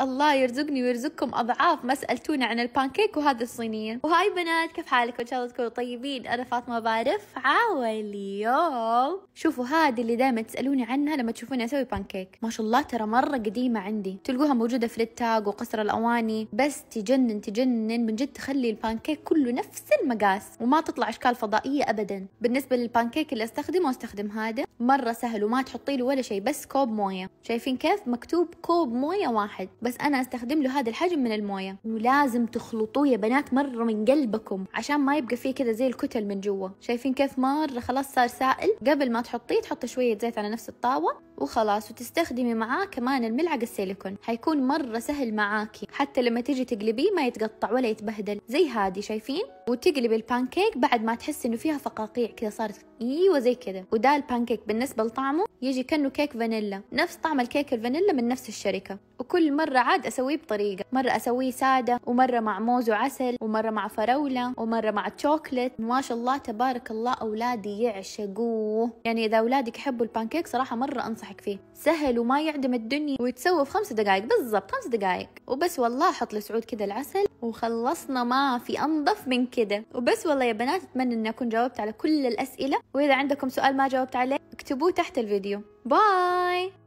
الله يرزقني ويرزقكم أضعاف ما سألتونا عن البانكيك وهذه الصينية وهاي بنات كيف حالكم إن شاء الله تكونوا طيبين أنا فاطمة بارف اليوم شوفوا هذه اللي دائما تسألوني عنها لما تشوفوني أسوي بانكيك ما شاء الله ترى مرة قديمة عندي تلقوها موجودة في التاج وقصر الأواني بس تجنن تجنن من جد تخلي البانكيك كله نفس المقاس وما تطلع أشكال فضائية أبدا بالنسبة للبانكيك اللي أستخدمه أستخدم هذا مرة سهل وما تحطي له ولا شيء بس كوب موية شايفين كيف مكتوب كوب موية واحد بس انا استخدم له هذا الحجم من المويه ولازم تخلطوه يا بنات مره من قلبكم عشان ما يبقى فيه كذا زي الكتل من جوا شايفين كيف مره خلاص صار سائل قبل ما تحطيه تحطي شويه زيت على نفس الطاوه وخلاص وتستخدمي معاه كمان الملعقه السيليكون حيكون مره سهل معاكي حتى لما تيجي تقلبيه ما يتقطع ولا يتبهدل زي هادي شايفين وتقلبي البانكيك بعد ما تحسي انه فيها فقاقيع كذا صارت ايوه زي كذا وده البانكيك بالنسبه لطعمه يجي كانه كيك فانيلا نفس طعم الكيك الفانيلا من نفس الشركه وكل مره مرة عاد أسويه بطريقة مرة أسويه سادة ومرة مع موز وعسل ومرة مع فراولة ومرة مع تشوكلت ما شاء الله تبارك الله أولادي يعشقوه يعني إذا أولادك يحبوا البانكيك صراحة مرة أنصحك فيه سهل وما يعدم الدنيا ويتسوى في خمس دقائق بالضبط خمس دقائق وبس والله حط لسعود كذا العسل وخلصنا ما في أنظف من كده وبس والله يا بنات أتمنى أن أكون جاوبت على كل الأسئلة وإذا عندكم سؤال ما جاوبت عليه اكتبوه تحت الفيديو باي